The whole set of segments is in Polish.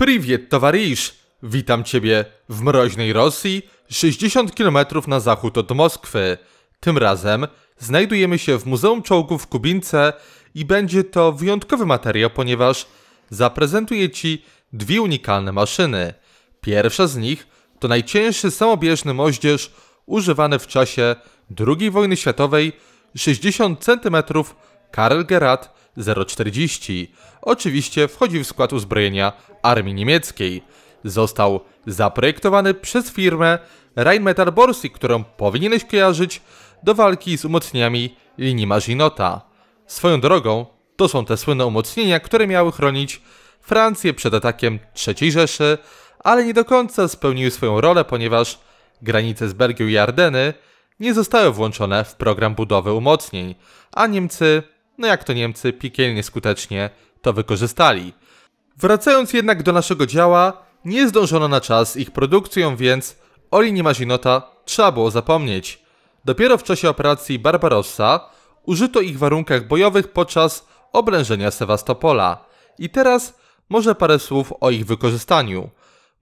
Priwiet, towarzysz! Witam Ciebie w mroźnej Rosji, 60 km na zachód od Moskwy. Tym razem znajdujemy się w Muzeum Czołgów w Kubince i będzie to wyjątkowy materiał, ponieważ zaprezentuję Ci dwie unikalne maszyny. Pierwsza z nich to najcięższy samobieżny moździerz używany w czasie II wojny światowej 60 cm Karl Gerat. 040 oczywiście wchodzi w skład uzbrojenia armii niemieckiej. Został zaprojektowany przez firmę Rheinmetall Borsi, którą powinieneś kojarzyć do walki z umocnieniami linii Maginota. Swoją drogą to są te słynne umocnienia, które miały chronić Francję przed atakiem III Rzeszy, ale nie do końca spełniły swoją rolę, ponieważ granice z Belgią i Ardeny nie zostały włączone w program budowy umocnień, a Niemcy no jak to Niemcy piekielnie skutecznie to wykorzystali. Wracając jednak do naszego działa, nie zdążono na czas ich produkcją, więc o linii Maginota trzeba było zapomnieć. Dopiero w czasie operacji Barbarossa użyto ich w warunkach bojowych podczas oblężenia Sewastopola. I teraz może parę słów o ich wykorzystaniu.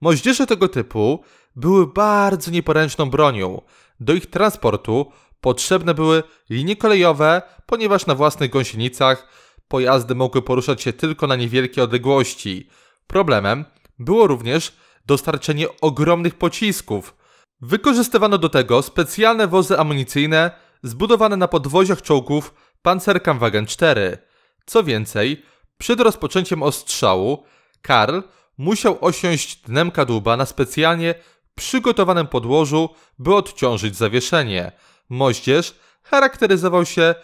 Moździerze tego typu były bardzo nieporęczną bronią. Do ich transportu potrzebne były linie kolejowe, ponieważ na własnych gąsienicach pojazdy mogły poruszać się tylko na niewielkie odległości. Problemem było również dostarczenie ogromnych pocisków. Wykorzystywano do tego specjalne wozy amunicyjne zbudowane na podwoziach czołgów Panzerkampfwagen 4. Co więcej, przed rozpoczęciem ostrzału Karl musiał osiąść dnem kadłuba na specjalnie przygotowanym podłożu, by odciążyć zawieszenie – Moździerz charakteryzował się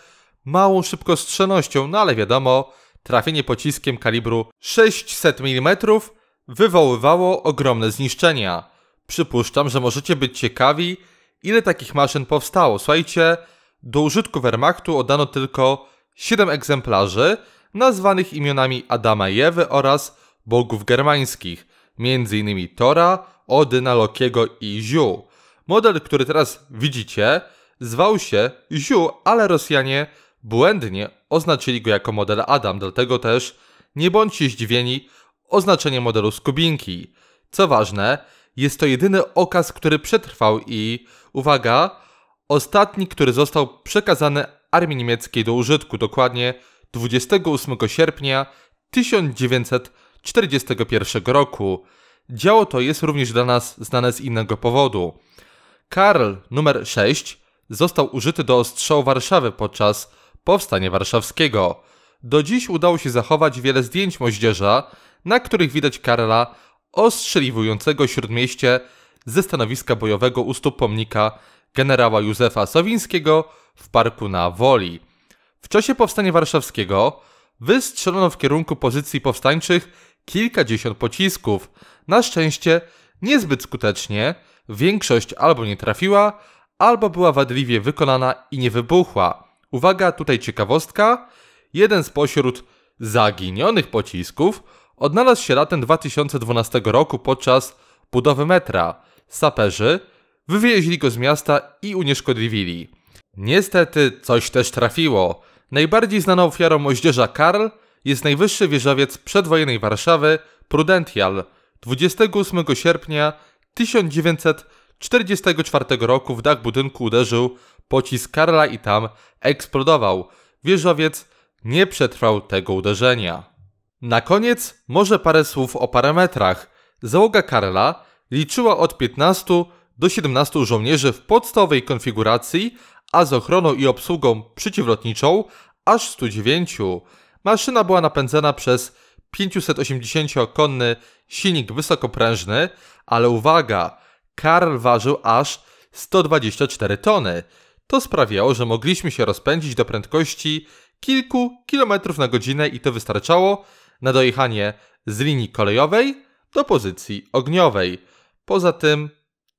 małą szybkostrzelnością, no ale wiadomo, trafienie pociskiem kalibru 600 mm wywoływało ogromne zniszczenia. Przypuszczam, że możecie być ciekawi, ile takich maszyn powstało. Słuchajcie, do użytku Wehrmachtu oddano tylko 7 egzemplarzy, nazwanych imionami Adama Jewy oraz bogów germańskich, m.in. Tora, Odyna, Lokiego i Ziu. Model, który teraz widzicie, Zwał się Ziu, ale Rosjanie błędnie oznaczyli go jako model Adam, dlatego też nie bądźcie zdziwieni oznaczeniem modelu Skubinki. Co ważne, jest to jedyny okaz, który przetrwał i, uwaga, ostatni, który został przekazany armii niemieckiej do użytku dokładnie 28 sierpnia 1941 roku. Działo to jest również dla nas znane z innego powodu. Karl numer 6 został użyty do ostrzału Warszawy podczas Powstania Warszawskiego. Do dziś udało się zachować wiele zdjęć moździerza, na których widać Karla ostrzeliwującego śródmieście ze stanowiska bojowego u stóp pomnika generała Józefa Sowińskiego w parku na Woli. W czasie Powstania Warszawskiego wystrzelono w kierunku pozycji powstańczych kilkadziesiąt pocisków. Na szczęście niezbyt skutecznie, większość albo nie trafiła, albo była wadliwie wykonana i nie wybuchła. Uwaga, tutaj ciekawostka. Jeden spośród zaginionych pocisków odnalazł się latem 2012 roku podczas budowy metra. Saperzy wywieźli go z miasta i unieszkodliwili. Niestety coś też trafiło. Najbardziej znaną ofiarą moździerza Karl jest najwyższy wieżowiec przedwojennej Warszawy Prudential 28 sierpnia 1900 1944 roku w dach budynku uderzył pocisk Karla i tam eksplodował. Wieżowiec nie przetrwał tego uderzenia. Na koniec może parę słów o parametrach. Załoga Karla liczyła od 15 do 17 żołnierzy w podstawowej konfiguracji, a z ochroną i obsługą przeciwlotniczą aż 109. Maszyna była napędzana przez 580-konny silnik wysokoprężny, ale uwaga, Karl ważył aż 124 tony. To sprawiało, że mogliśmy się rozpędzić do prędkości kilku kilometrów na godzinę i to wystarczało na dojechanie z linii kolejowej do pozycji ogniowej. Poza tym,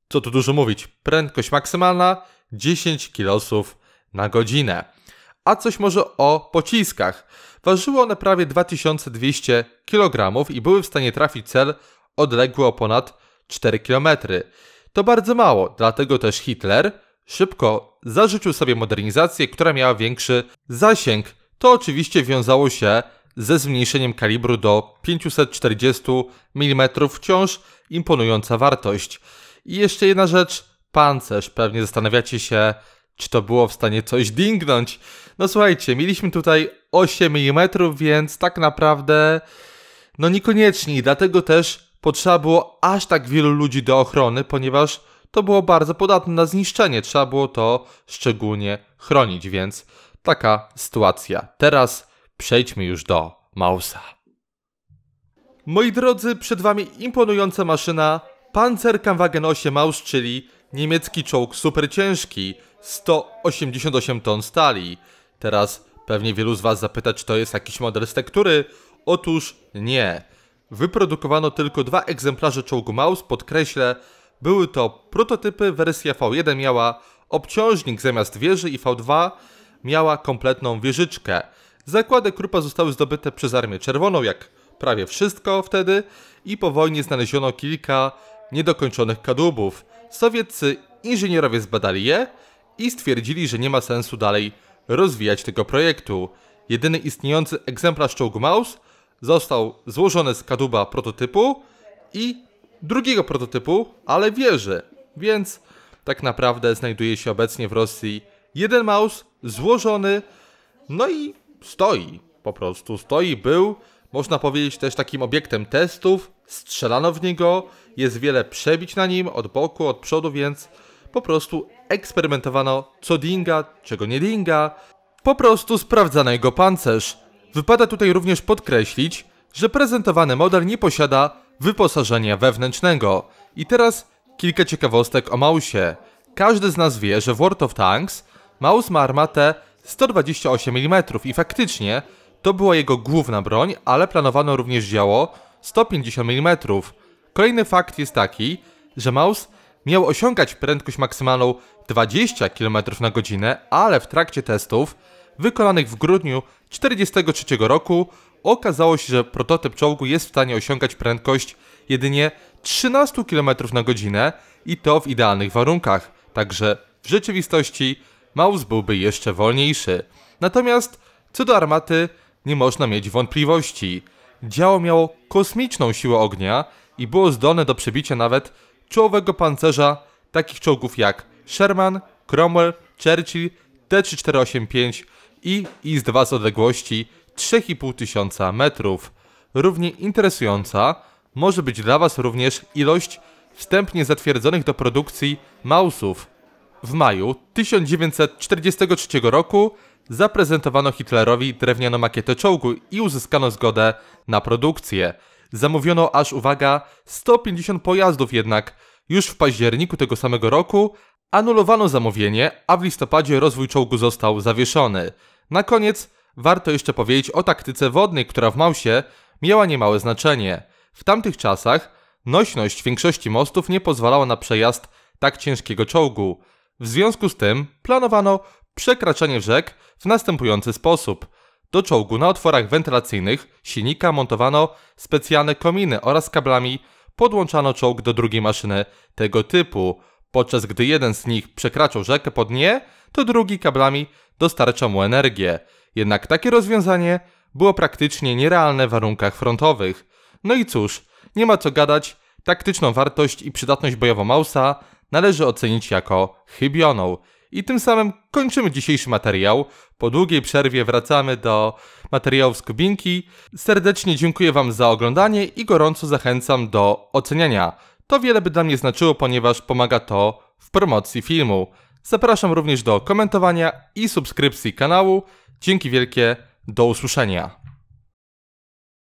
co tu dużo mówić, prędkość maksymalna 10 kilosów na godzinę. A coś może o pociskach. Ważyły one prawie 2200 kg i były w stanie trafić cel odległy o ponad 4 km. To bardzo mało, dlatego też Hitler szybko zarzucił sobie modernizację, która miała większy zasięg. To oczywiście wiązało się ze zmniejszeniem kalibru do 540 mm, wciąż imponująca wartość. I jeszcze jedna rzecz, pancerz. Pewnie zastanawiacie się, czy to było w stanie coś dingnąć. No słuchajcie, mieliśmy tutaj 8 mm, więc tak naprawdę no niekoniecznie, dlatego też Potrzeba było aż tak wielu ludzi do ochrony, ponieważ to było bardzo podatne na zniszczenie. Trzeba było to szczególnie chronić, więc taka sytuacja. Teraz przejdźmy już do Mausa. Moi drodzy, przed wami imponująca maszyna Panzerkampfwagen 8 Maus, czyli niemiecki czołg superciężki, 188 ton stali. Teraz pewnie wielu z was zapyta, czy to jest jakiś model z tektury. Otóż nie. Wyprodukowano tylko dwa egzemplarze czołgu Maus, podkreślę, były to prototypy, wersja V1 miała obciążnik zamiast wieży i V2 miała kompletną wieżyczkę. Zakłady Krupa zostały zdobyte przez Armię Czerwoną, jak prawie wszystko wtedy, i po wojnie znaleziono kilka niedokończonych kadłubów. Sowieccy inżynierowie zbadali je i stwierdzili, że nie ma sensu dalej rozwijać tego projektu. Jedyny istniejący egzemplarz czołgu Maus został złożony z kadłuba prototypu i drugiego prototypu, ale wieży. Więc tak naprawdę znajduje się obecnie w Rosji jeden mouse złożony, no i stoi. Po prostu stoi, był, można powiedzieć też takim obiektem testów, strzelano w niego, jest wiele przebić na nim, od boku, od przodu, więc po prostu eksperymentowano co dinga, czego nie dinga, po prostu sprawdzano jego pancerz. Wypada tutaj również podkreślić, że prezentowany model nie posiada wyposażenia wewnętrznego. I teraz kilka ciekawostek o Mausie. Każdy z nas wie, że w World of Tanks Maus ma armatę 128 mm i faktycznie to była jego główna broń, ale planowano również działo 150 mm. Kolejny fakt jest taki, że Maus miał osiągać prędkość maksymalną 20 km na godzinę, ale w trakcie testów wykonanych w grudniu 1943 roku okazało się, że prototyp czołgu jest w stanie osiągać prędkość jedynie 13 km na godzinę i to w idealnych warunkach, także w rzeczywistości Maus byłby jeszcze wolniejszy. Natomiast co do armaty nie można mieć wątpliwości. Działo miało kosmiczną siłę ognia i było zdolne do przebicia nawet czołowego pancerza takich czołgów jak Sherman, Cromwell, Churchill, T-3485 i IS-2 z odległości 3500 metrów. Równie interesująca może być dla Was również ilość wstępnie zatwierdzonych do produkcji mausów. W maju 1943 roku zaprezentowano Hitlerowi drewnianą makietę czołgu i uzyskano zgodę na produkcję. Zamówiono aż, uwaga, 150 pojazdów jednak. Już w październiku tego samego roku Anulowano zamówienie, a w listopadzie rozwój czołgu został zawieszony. Na koniec warto jeszcze powiedzieć o taktyce wodnej, która w Mausie miała niemałe znaczenie. W tamtych czasach nośność większości mostów nie pozwalała na przejazd tak ciężkiego czołgu. W związku z tym planowano przekraczanie rzek w następujący sposób. Do czołgu na otworach wentylacyjnych silnika montowano specjalne kominy oraz kablami podłączano czołg do drugiej maszyny tego typu. Podczas gdy jeden z nich przekraczał rzekę po dnie, to drugi kablami dostarczał mu energię. Jednak takie rozwiązanie było praktycznie nierealne w warunkach frontowych. No i cóż, nie ma co gadać, taktyczną wartość i przydatność bojową Mausa należy ocenić jako chybioną. I tym samym kończymy dzisiejszy materiał. Po długiej przerwie wracamy do materiałów z Kubinki. Serdecznie dziękuję Wam za oglądanie i gorąco zachęcam do oceniania. To wiele by dla mnie znaczyło, ponieważ pomaga to w promocji filmu. Zapraszam również do komentowania i subskrypcji kanału. Dzięki wielkie, do usłyszenia.